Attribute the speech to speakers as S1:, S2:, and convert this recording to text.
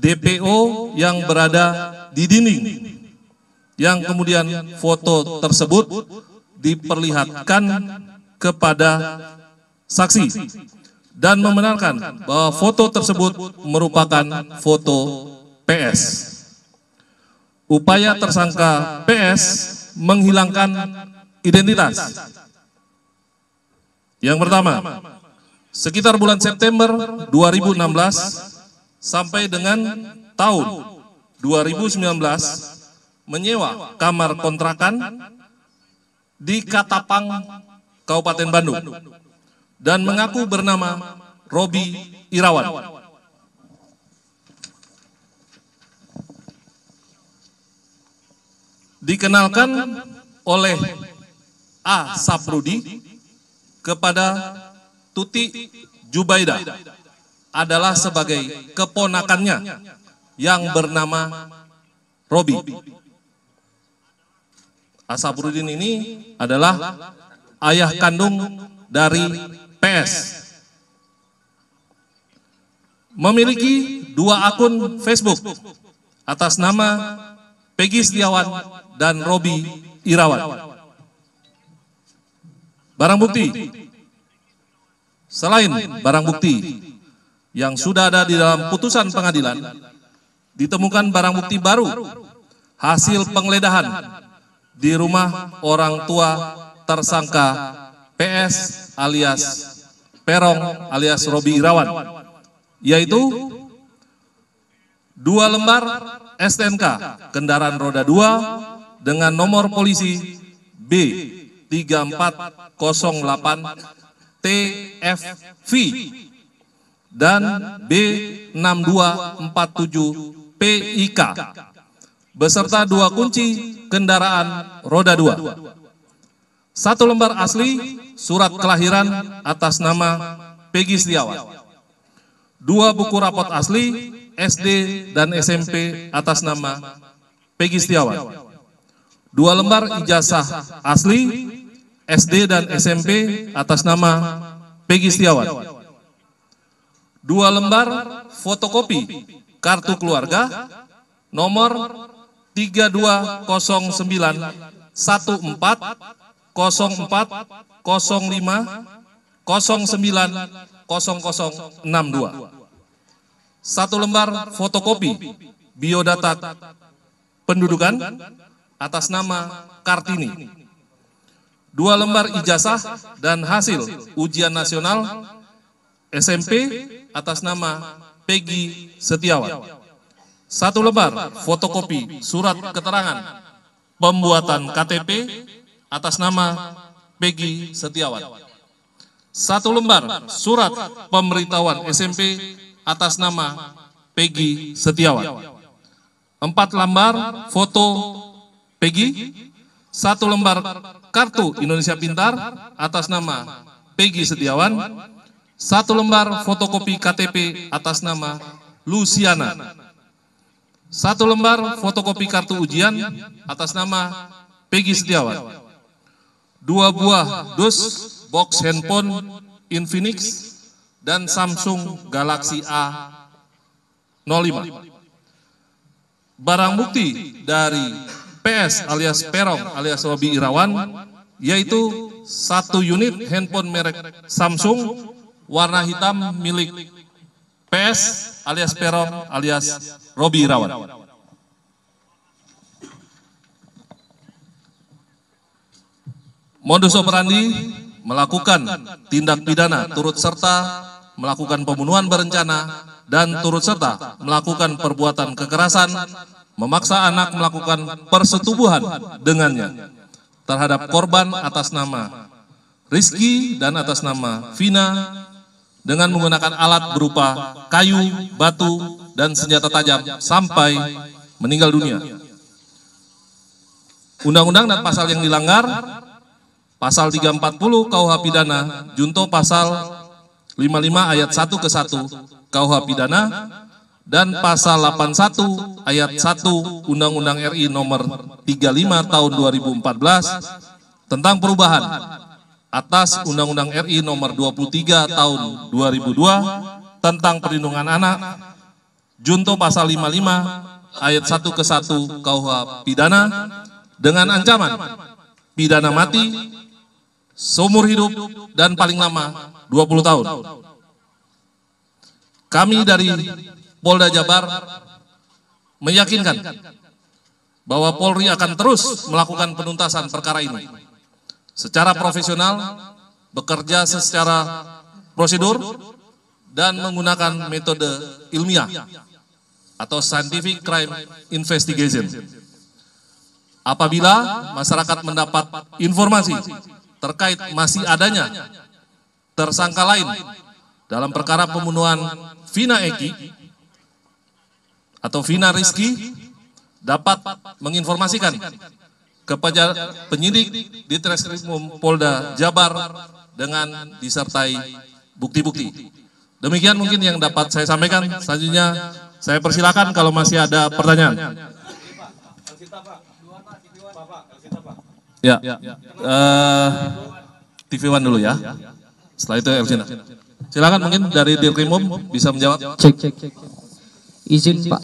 S1: DPO yang berada di dinding. Yang kemudian foto tersebut diperlihatkan kepada saksi dan membenarkan bahwa foto tersebut merupakan foto PS. Upaya tersangka PS menghilangkan identitas. Yang pertama, sekitar bulan September 2016 sampai dengan tahun 2019 menyewa kamar kontrakan di Katapang, Kabupaten Bandung dan mengaku bernama Robi Irawan. Dikenalkan oleh A. Saprudi kepada Tuti Jubaida adalah sebagai keponakannya yang bernama Robi. Asabruddin ini adalah ayah kandung dari PS. Memiliki dua akun Facebook atas nama Peggy Setiawan dan Robi Irawan. Barang bukti, selain barang bukti yang sudah ada di dalam putusan pengadilan, ditemukan barang bukti baru hasil penggeledahan di rumah orang tua tersangka PS alias Perong alias Robi Irawan, yaitu dua lembar STNK kendaraan roda dua dengan nomor polisi B 3408 TFV dan B6247PIK beserta dua kunci kendaraan roda dua. Satu lembar asli surat kelahiran atas nama Pegi Setiawan. Dua buku rapot asli SD dan SMP atas nama Pegi Setiawan. Dua lembar ijazah asli SD dan SMP atas nama Pegi Setiawan dua lembar fotokopi kartu keluarga nomor 3209 sembilan 04 enam dua satu lembar fotokopi biodata pendudukan atas nama Kartini, dua lembar ijazah dan hasil ujian nasional SMP atas nama Peggy Setiawan. Satu lembar fotokopi surat keterangan pembuatan KTP atas nama Peggy Setiawan. Satu lembar surat pemberitahuan SMP atas nama Peggy Setiawan. Empat lembar foto Peggy, satu lembar kartu Indonesia Pintar atas nama Peggy Setiawan, satu lembar fotokopi KTP atas nama Luciana. Satu lembar fotokopi kartu ujian atas nama Peggy Setiawan. Dua buah dus box handphone Infinix dan Samsung Galaxy A05. Barang bukti dari PS alias Perong alias Robi Irawan yaitu satu unit handphone merek Samsung warna hitam milik PS alias Peron alias Robi Irawan. Modus operandi melakukan tindak pidana turut serta melakukan pembunuhan berencana dan turut serta melakukan perbuatan kekerasan, memaksa anak melakukan persetubuhan dengannya terhadap korban atas nama Rizky dan atas nama Vina dengan menggunakan alat berupa kayu, batu, dan senjata tajam sampai meninggal dunia. Undang-undang dan pasal yang dilanggar, pasal 340 KUH pidana, junto pasal 55 ayat 1 ke 1 KUH pidana, dan pasal 81 ayat 1 Undang-Undang RI nomor 35 tahun 2014 tentang perubahan atas Undang-Undang RI Nomor 23 Tahun 2002 tentang Perlindungan Anak, Junto Pasal 55 Ayat 1 ke 1 KUH Pidana dengan ancaman pidana mati seumur hidup dan paling lama 20 tahun. Kami dari Polda Jabar meyakinkan bahwa Polri akan terus melakukan penuntasan perkara ini secara profesional, bekerja secara prosedur, dan menggunakan metode ilmiah atau scientific crime investigation. Apabila masyarakat mendapat informasi terkait masih adanya tersangka lain dalam perkara pembunuhan Vina Eki atau Vina Rizki dapat menginformasikan kepada penyidik di Treskrimum Polda Jabar dengan disertai bukti-bukti. Demikian mungkin yang dapat saya sampaikan. Selanjutnya saya persilakan kalau masih ada pertanyaan. Ya, uh, ya. eh, TV One dulu ya. Setelah itu Elsina. Silakan mungkin dari Dirkrimum bisa menjawab. Cek, cek, cek. Izin Pak.